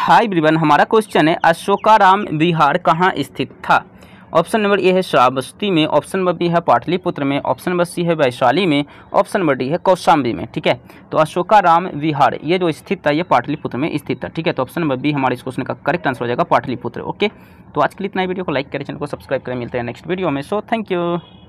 high ब्रिवन हमारा question है अशोकाराम विहार कहाँ स्थित था ऑप्शन नंबर ए है श्रावस्ती में ऑप्शन नंबर बी है पाटलिपुत्र में ऑप्शन नंबर सी है वैशाली में ऑप्शन नंबर डी है कौशाम्बी में ठीक है तो अशोकाराम विहार ये जो स्थित था ये पाटलिपुत्र में स्थित था ठीक है तो ऑप्शन नंबर बी हमारे इस क्वेश्चन का करेक्ट आंसर हो जाएगा पाटलिपुत्र ओके तो आज के लिए इतना वीडियो को लाइक करें चैनल को सब्सक्राइब करें मिलते हैं नेक्स्ट वीडियो में सो थैंक यू